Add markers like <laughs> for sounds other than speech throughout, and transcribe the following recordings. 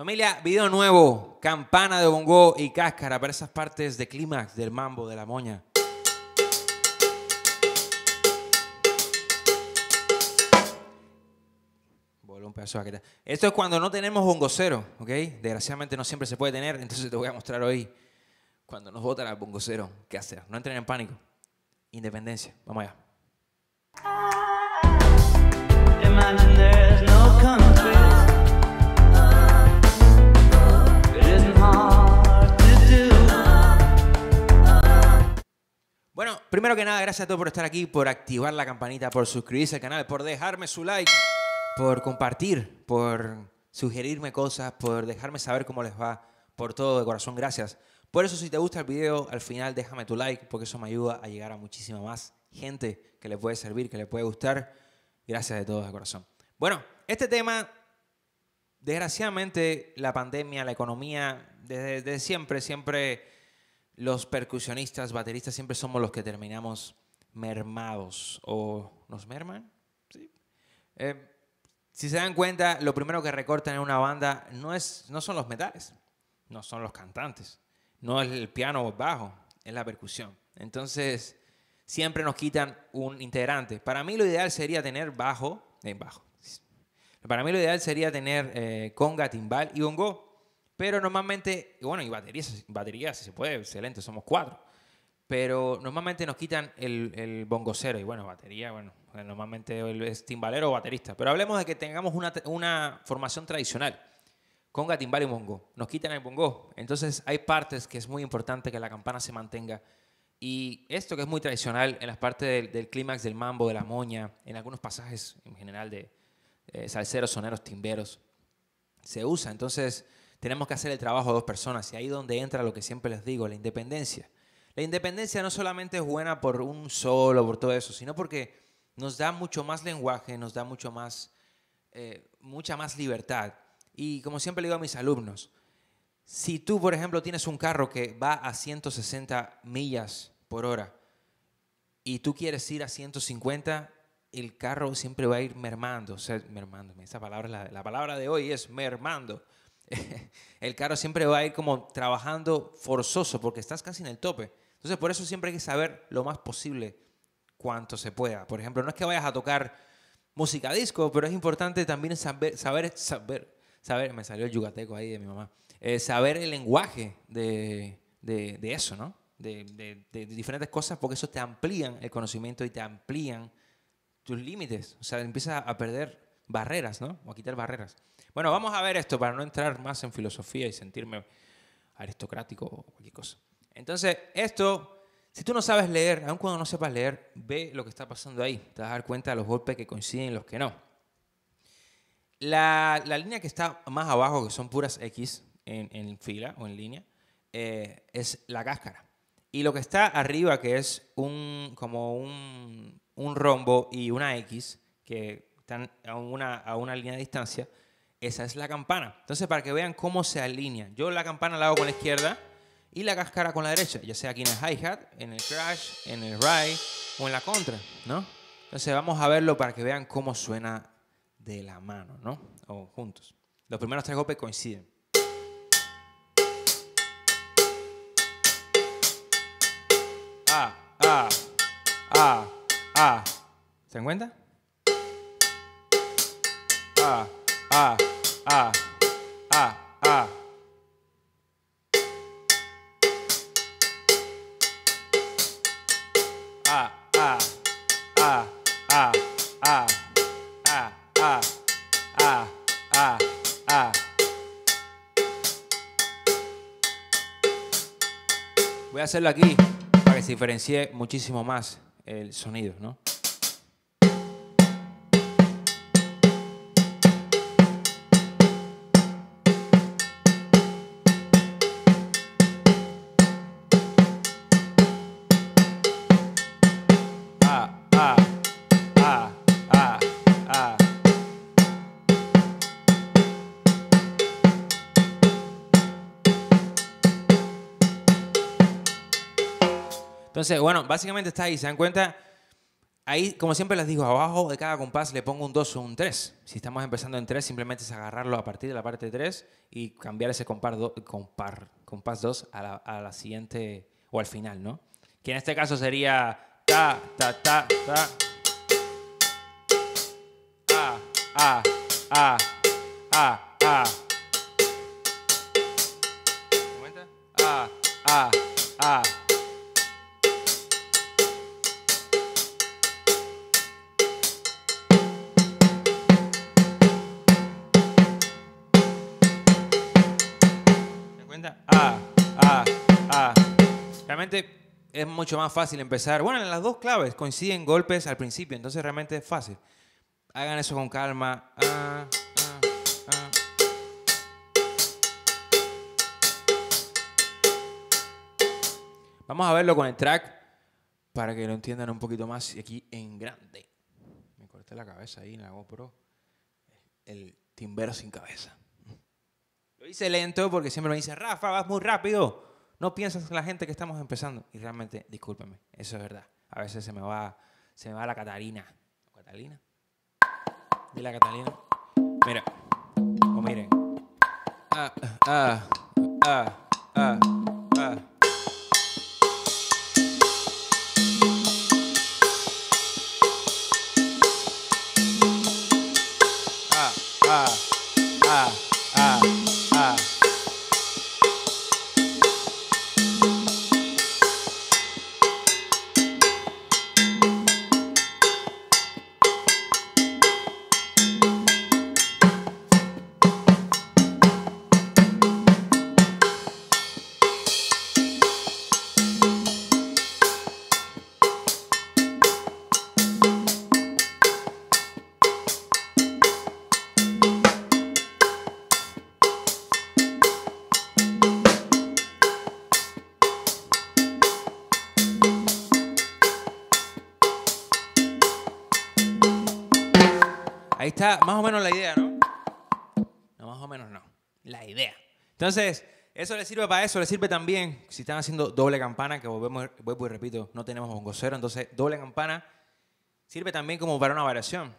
Familia, video nuevo, campana de bongo y cáscara para esas partes de clímax del mambo, de la moña. Esto es cuando no tenemos bongocero, ¿ok? Desgraciadamente no siempre se puede tener, entonces te voy a mostrar hoy cuando nos votan al bongocero, ¿qué hacer? No entren en pánico. Independencia, vamos allá. Primero que nada, gracias a todos por estar aquí, por activar la campanita, por suscribirse al canal, por dejarme su like, por compartir, por sugerirme cosas, por dejarme saber cómo les va. Por todo, de corazón, gracias. Por eso, si te gusta el video, al final déjame tu like, porque eso me ayuda a llegar a muchísima más gente que le puede servir, que le puede gustar. Gracias de todos, de corazón. Bueno, este tema, desgraciadamente, la pandemia, la economía, desde, desde siempre, siempre los percusionistas, bateristas, siempre somos los que terminamos mermados o nos merman. Eh, si se dan cuenta, lo primero que recortan en una banda no, es, no son los metales, no son los cantantes, no es el piano o bajo, es la percusión. Entonces, siempre nos quitan un integrante. Para mí lo ideal sería tener bajo, eh, bajo. Para mí lo ideal sería tener eh, conga, timbal y bongo. Pero normalmente, bueno, y baterías, baterías si se puede, excelente, somos cuatro. Pero normalmente nos quitan el, el bongocero y bueno, batería, bueno, normalmente es timbalero o baterista. Pero hablemos de que tengamos una, una formación tradicional, conga, timbal y bongo. Nos quitan el bongo. Entonces hay partes que es muy importante que la campana se mantenga y esto que es muy tradicional en las partes del, clímax del mambo, de la moña, en algunos pasajes en general de salceros eh, salseros, soneros, timberos, se usa. Entonces, tenemos que hacer el trabajo de dos personas y ahí es donde entra lo que siempre les digo, la independencia. La independencia no solamente es buena por un solo, por todo eso, sino porque nos da mucho más lenguaje, nos da mucho más, eh, mucha más libertad. Y como siempre le digo a mis alumnos, si tú, por ejemplo, tienes un carro que va a 160 millas por hora y tú quieres ir a 150, el carro siempre va a ir mermando, mermando. Esa palabra, la palabra de hoy es mermando <laughs> el carro siempre va a ir como trabajando forzoso porque estás casi en el tope. Entonces, por eso siempre hay que saber lo más posible cuanto se pueda. Por ejemplo, no es que vayas a tocar música disco, pero es importante también saber, saber, saber, saber me salió el yucateco ahí de mi mamá, eh, saber el lenguaje de, de, eso, ¿no? De, de, diferentes cosas porque eso te amplían el conocimiento y te amplían tus límites. O sea, empiezas a perder barreras, ¿no? O quitar barreras. Bueno, vamos a ver esto para no entrar más en filosofía y sentirme aristocrático o cualquier cosa. Entonces, esto, si tú no sabes leer, aun cuando no sepas leer, ve lo que está pasando ahí. Te vas a dar cuenta de los golpes que coinciden y los que no. La, línea que está más abajo, que son puras X en, fila o en línea, eh, es la cáscara. Y lo que está arriba, que es un, como un, un rombo y una X, que están a una, línea de distancia, esa es la campana. Entonces, para que vean cómo se alinea. Yo la campana la hago con la izquierda y la cáscara con la derecha, ya sea aquí en el hi-hat, en el crash, en el ride o en la contra, ¿no? Entonces, vamos a verlo para que vean cómo suena de la mano, ¿no? O juntos. Los primeros tres golpes coinciden. Ah, ah, ah, ah. ¿Se dan ah, ah, ah, ah, ah. Voy a hacerlo aquí para que se diferencie muchísimo más el sonido, ¿no? Entonces, bueno, básicamente está ahí. ¿Se dan cuenta? Ahí, como siempre les digo, abajo de cada compás le pongo un 2 o un 3. Si estamos empezando en 3, simplemente es agarrarlo a partir de la parte 3 y cambiar ese compás, 2 a la, siguiente o al final, ¿no? Que en este caso sería ta, ta, ta, ta. ah, ah. Ah, ah, ah. Realmente es mucho más fácil empezar. Bueno, las dos claves coinciden golpes al principio, entonces realmente es fácil. Hagan eso con calma. Ah, ah. Vamos a verlo con el track para que lo entiendan un poquito más aquí en grande. Me corté la cabeza ahí en la GoPro. El timbero sin cabeza. Lo hice lento porque siempre me dice, Rafa, vas muy rápido no piensas en la gente que estamos empezando. Y realmente, discúlpeme, eso es verdad. A veces se me va, se me va la Catalina. ¿Catalina? Dile la Catalina? Mira, o pues miren. Ah, ah, ah, ah, ah. ah. Ahí está más o menos la idea, ¿no? No, más o menos no. La idea. Entonces, eso le sirve para eso, le sirve también si están haciendo doble campana, que volvemos, vuelvo y repito, no tenemos gocero, entonces doble campana sirve también como para una variación.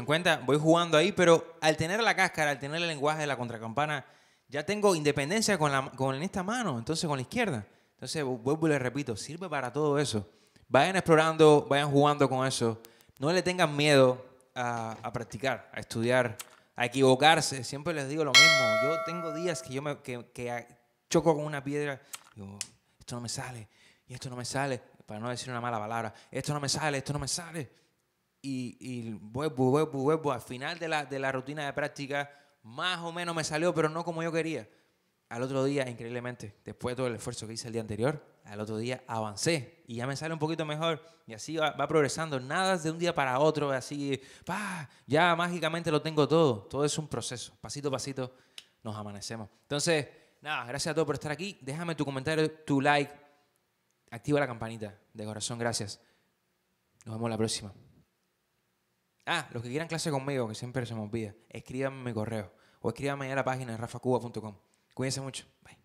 en cuenta? Voy jugando ahí, pero al tener la cáscara, al tener el lenguaje de la contracampana, ya tengo independencia con, la, con esta mano, entonces con la izquierda. Entonces, vuelvo y les repito, sirve para todo eso. Vayan explorando, vayan jugando con eso. No le tengan miedo a, a practicar, a estudiar, a equivocarse. Siempre les digo lo mismo. Yo tengo días que yo me que, choco con una piedra. Digo, esto no me sale, y esto no me sale, para no decir una mala palabra. Esto no me sale, esto no me sale y, Al final de la, de la rutina de práctica, más o menos me salió, pero no como yo quería. Al otro día, increíblemente, después de todo el esfuerzo que hice el día anterior, al otro día avancé y ya me sale un poquito mejor y así va, progresando. Nada de un día para otro, así, ya mágicamente lo tengo todo. Todo es un proceso. Pasito a pasito nos amanecemos. Entonces, nada, gracias a todos por estar aquí. Déjame tu comentario, tu like. Activa la campanita. De corazón, gracias. Nos vemos la próxima. Ah, los que quieran clase conmigo, que siempre se me olvida, escríbanme mi correo o escríbanme a la página rafacuba.com. Cuídense mucho. Bye.